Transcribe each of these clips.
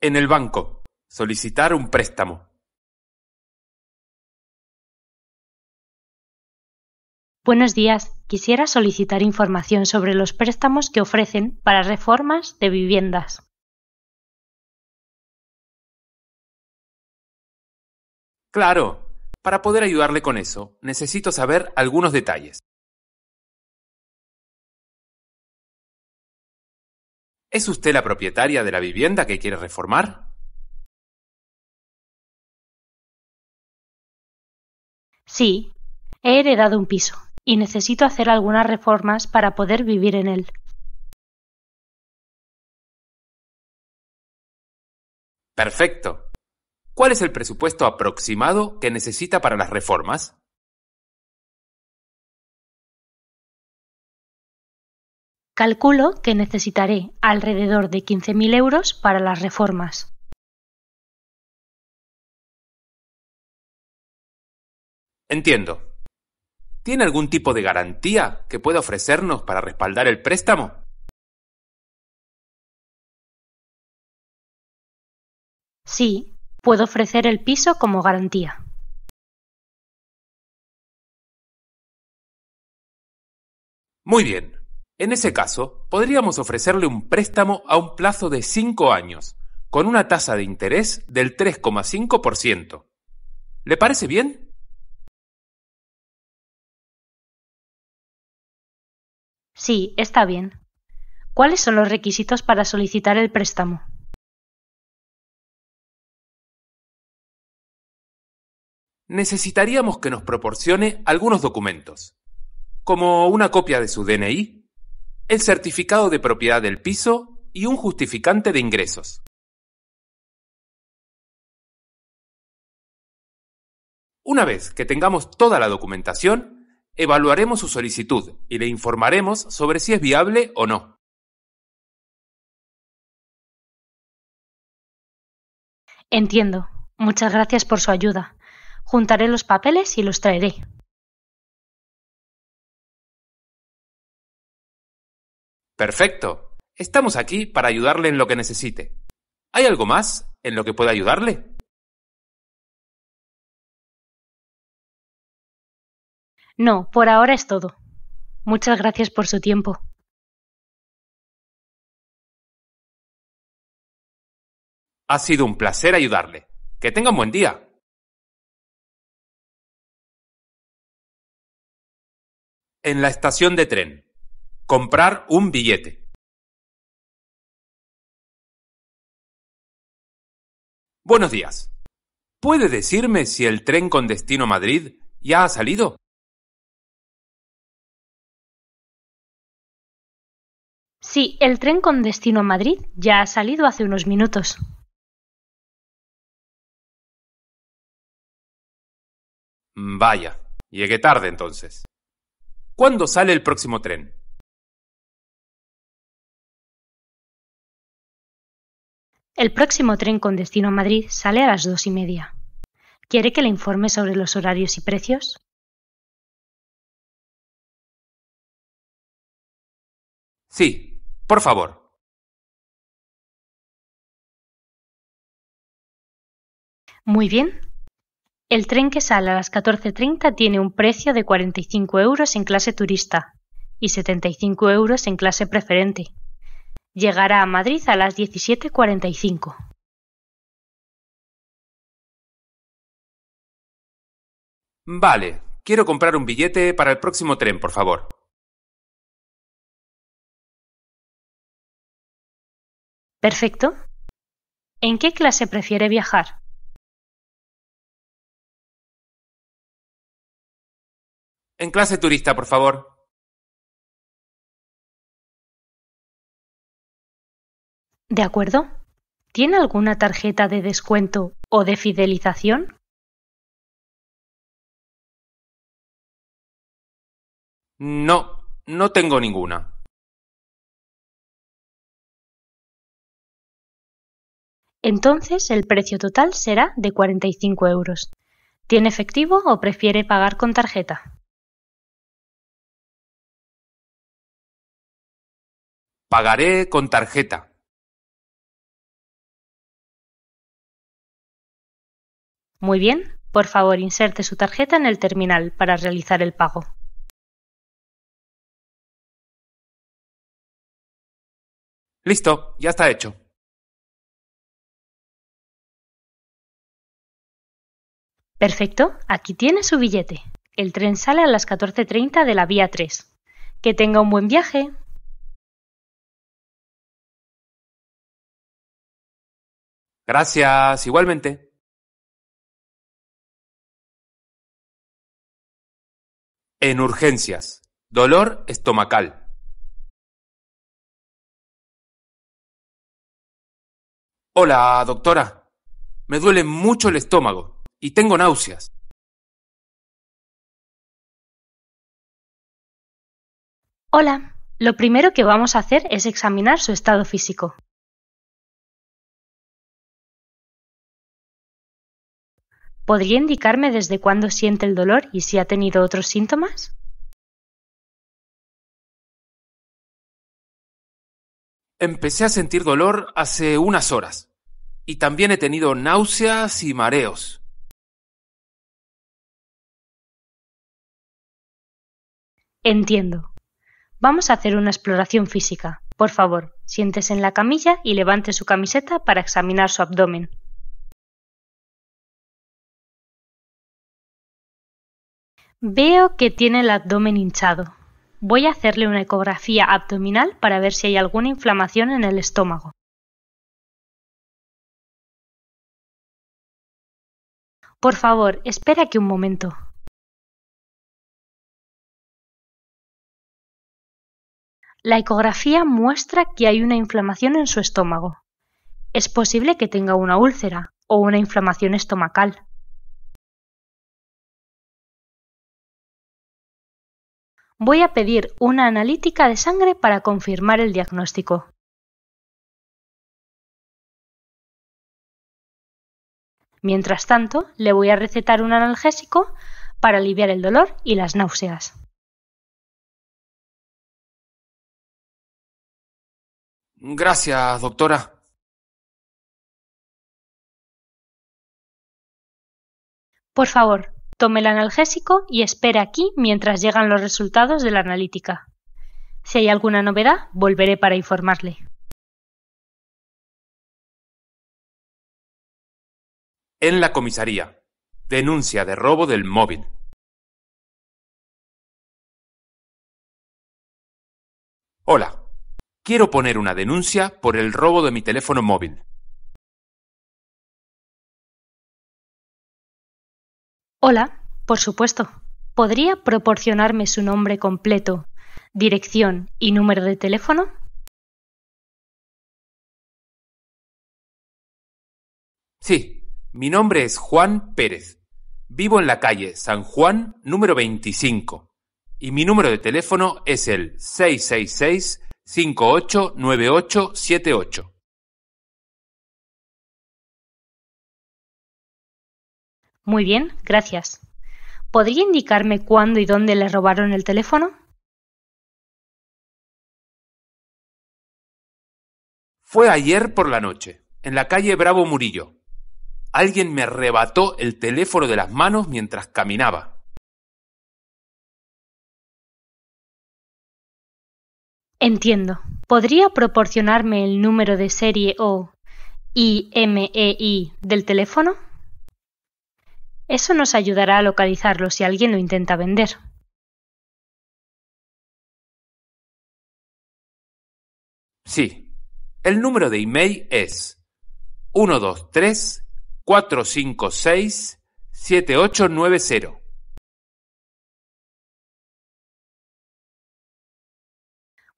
En el banco, solicitar un préstamo. Buenos días. Quisiera solicitar información sobre los préstamos que ofrecen para reformas de viviendas. Claro. Para poder ayudarle con eso, necesito saber algunos detalles. ¿Es usted la propietaria de la vivienda que quiere reformar? Sí, he heredado un piso y necesito hacer algunas reformas para poder vivir en él. Perfecto. ¿Cuál es el presupuesto aproximado que necesita para las reformas? Calculo que necesitaré alrededor de 15.000 euros para las reformas. Entiendo. ¿Tiene algún tipo de garantía que pueda ofrecernos para respaldar el préstamo? Sí, puedo ofrecer el piso como garantía. Muy bien. En ese caso, podríamos ofrecerle un préstamo a un plazo de 5 años, con una tasa de interés del 3,5%. ¿Le parece bien? Sí, está bien. ¿Cuáles son los requisitos para solicitar el préstamo? Necesitaríamos que nos proporcione algunos documentos, como una copia de su DNI, el certificado de propiedad del piso y un justificante de ingresos. Una vez que tengamos toda la documentación, evaluaremos su solicitud y le informaremos sobre si es viable o no. Entiendo. Muchas gracias por su ayuda. Juntaré los papeles y los traeré. Perfecto. Estamos aquí para ayudarle en lo que necesite. ¿Hay algo más en lo que pueda ayudarle? No, por ahora es todo. Muchas gracias por su tiempo. Ha sido un placer ayudarle. Que tenga un buen día. En la estación de tren. Comprar un billete. Buenos días. ¿Puede decirme si el tren con destino a Madrid ya ha salido? Sí, el tren con destino a Madrid ya ha salido hace unos minutos. Vaya, llegué tarde entonces. ¿Cuándo sale el próximo tren? El próximo tren con destino a Madrid sale a las dos y media. ¿Quiere que le informe sobre los horarios y precios? Sí, por favor. Muy bien. El tren que sale a las 14.30 tiene un precio de 45 euros en clase turista y 75 euros en clase preferente. Llegará a Madrid a las 17.45. Vale, quiero comprar un billete para el próximo tren, por favor. Perfecto. ¿En qué clase prefiere viajar? En clase turista, por favor. ¿De acuerdo? ¿Tiene alguna tarjeta de descuento o de fidelización? No, no tengo ninguna. Entonces el precio total será de 45 euros. ¿Tiene efectivo o prefiere pagar con tarjeta? Pagaré con tarjeta. Muy bien, por favor inserte su tarjeta en el terminal para realizar el pago. Listo, ya está hecho. Perfecto, aquí tiene su billete. El tren sale a las 14.30 de la vía 3. Que tenga un buen viaje. Gracias, igualmente. En urgencias, dolor estomacal. Hola, doctora. Me duele mucho el estómago y tengo náuseas. Hola. Lo primero que vamos a hacer es examinar su estado físico. ¿Podría indicarme desde cuándo siente el dolor y si ha tenido otros síntomas? Empecé a sentir dolor hace unas horas y también he tenido náuseas y mareos. Entiendo. Vamos a hacer una exploración física. Por favor, siéntese en la camilla y levante su camiseta para examinar su abdomen. Veo que tiene el abdomen hinchado. Voy a hacerle una ecografía abdominal para ver si hay alguna inflamación en el estómago. Por favor, espera aquí un momento. La ecografía muestra que hay una inflamación en su estómago. Es posible que tenga una úlcera o una inflamación estomacal. Voy a pedir una analítica de sangre para confirmar el diagnóstico. Mientras tanto, le voy a recetar un analgésico para aliviar el dolor y las náuseas. Gracias, doctora. Por favor, Tome el analgésico y espere aquí mientras llegan los resultados de la analítica. Si hay alguna novedad, volveré para informarle. En la comisaría. Denuncia de robo del móvil. Hola. Quiero poner una denuncia por el robo de mi teléfono móvil. Hola, por supuesto. ¿Podría proporcionarme su nombre completo, dirección y número de teléfono? Sí, mi nombre es Juan Pérez. Vivo en la calle San Juan número 25 y mi número de teléfono es el 666 589878. Muy bien, gracias. ¿Podría indicarme cuándo y dónde le robaron el teléfono? Fue ayer por la noche, en la calle Bravo Murillo. Alguien me arrebató el teléfono de las manos mientras caminaba. Entiendo. ¿Podría proporcionarme el número de serie o IMEI e del teléfono? Eso nos ayudará a localizarlo si alguien lo intenta vender. Sí. El número de email es 123 456 7890.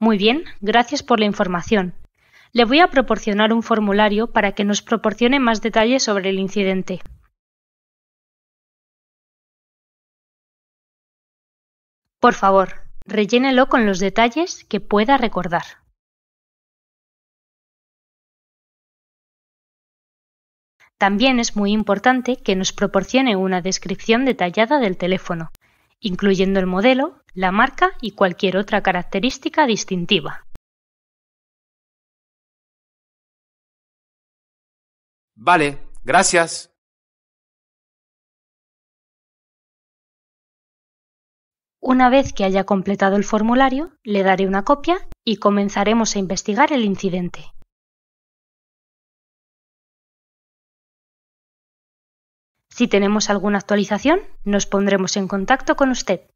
Muy bien, gracias por la información. Le voy a proporcionar un formulario para que nos proporcione más detalles sobre el incidente. Por favor, rellénelo con los detalles que pueda recordar. También es muy importante que nos proporcione una descripción detallada del teléfono, incluyendo el modelo, la marca y cualquier otra característica distintiva. Vale, gracias. Una vez que haya completado el formulario, le daré una copia y comenzaremos a investigar el incidente. Si tenemos alguna actualización, nos pondremos en contacto con usted.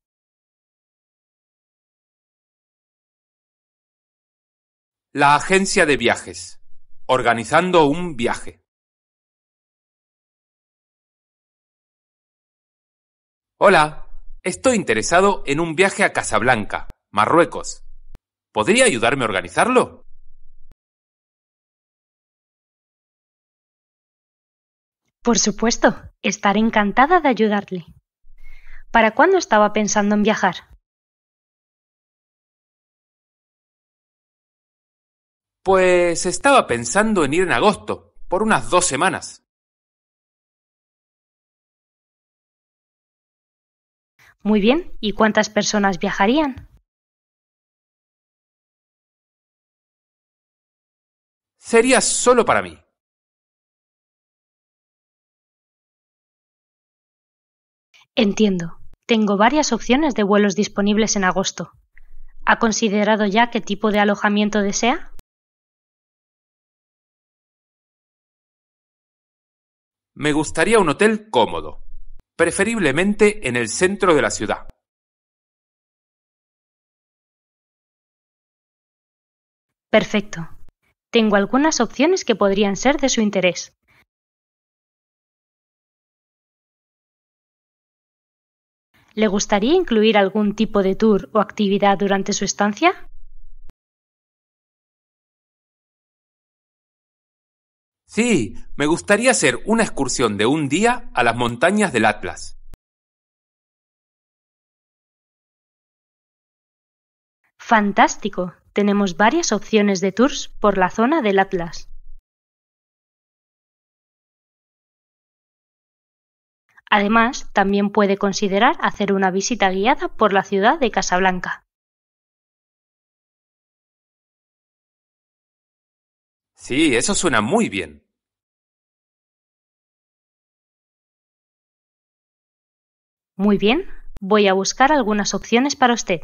La agencia de viajes. Organizando un viaje. Hola, Estoy interesado en un viaje a Casablanca, Marruecos. ¿Podría ayudarme a organizarlo? Por supuesto, estaré encantada de ayudarle. ¿Para cuándo estaba pensando en viajar? Pues estaba pensando en ir en agosto, por unas dos semanas. Muy bien, ¿y cuántas personas viajarían? Sería solo para mí. Entiendo. Tengo varias opciones de vuelos disponibles en agosto. ¿Ha considerado ya qué tipo de alojamiento desea? Me gustaría un hotel cómodo preferiblemente en el centro de la ciudad. Perfecto. Tengo algunas opciones que podrían ser de su interés. ¿Le gustaría incluir algún tipo de tour o actividad durante su estancia? Sí, me gustaría hacer una excursión de un día a las montañas del Atlas. Fantástico. Tenemos varias opciones de tours por la zona del Atlas. Además, también puede considerar hacer una visita guiada por la ciudad de Casablanca. Sí, eso suena muy bien. Muy bien, voy a buscar algunas opciones para usted.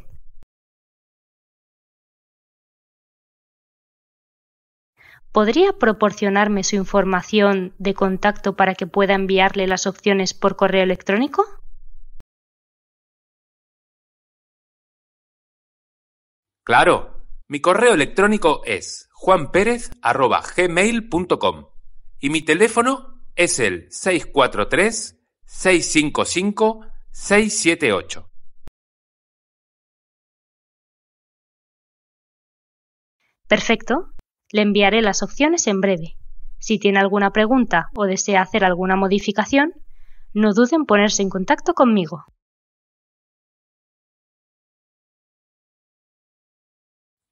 ¿Podría proporcionarme su información de contacto para que pueda enviarle las opciones por correo electrónico? Claro, mi correo electrónico es juanperez.gmail.com y mi teléfono es el 643 655 678. Perfecto. Le enviaré las opciones en breve. Si tiene alguna pregunta o desea hacer alguna modificación, no dude en ponerse en contacto conmigo.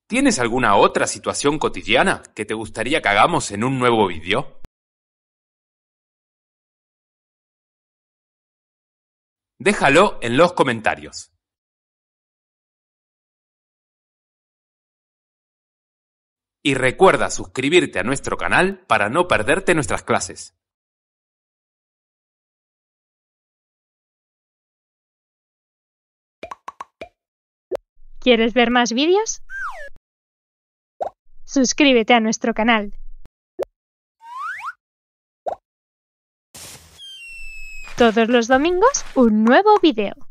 ¿Tienes alguna otra situación cotidiana que te gustaría que hagamos en un nuevo vídeo? Déjalo en los comentarios. Y recuerda suscribirte a nuestro canal para no perderte nuestras clases. ¿Quieres ver más vídeos? Suscríbete a nuestro canal. Todos los domingos un nuevo video.